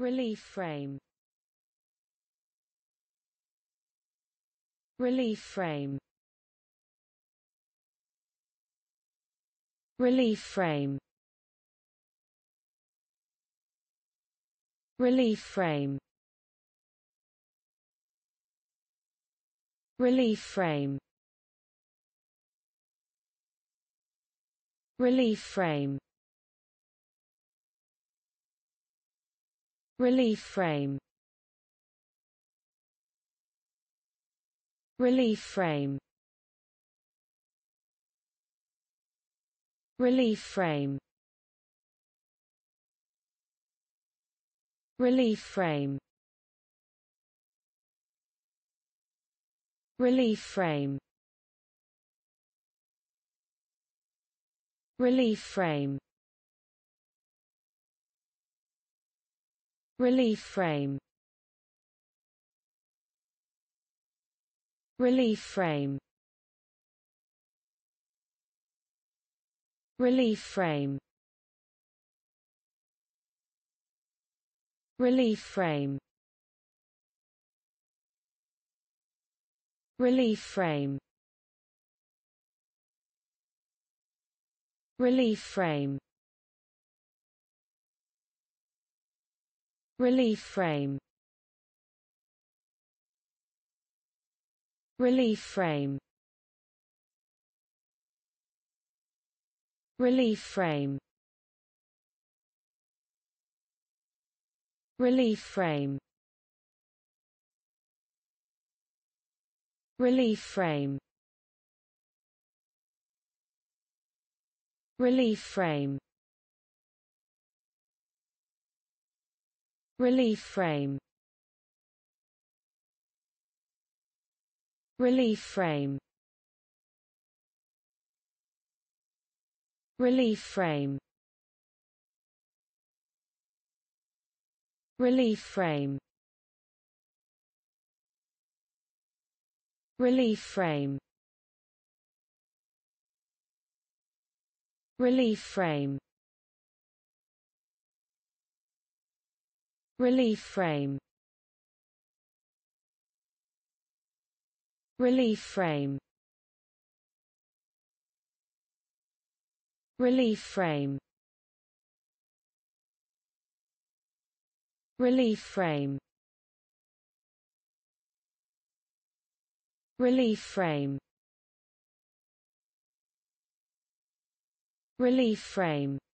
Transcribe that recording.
Relief frame Relief frame Relief frame Relief frame Relief frame Relief frame Relief frame Relief frame Relief frame Relief frame Relief frame Relief frame Relief frame Relief frame Relief frame Relief frame Relief frame Relief frame Relief frame Relief frame Relief frame Relief frame Relief frame Relief frame Relief frame Relief frame Relief frame Relief frame Relief frame Relief frame Relief frame Relief frame Relief frame Relief frame Relief frame Relief frame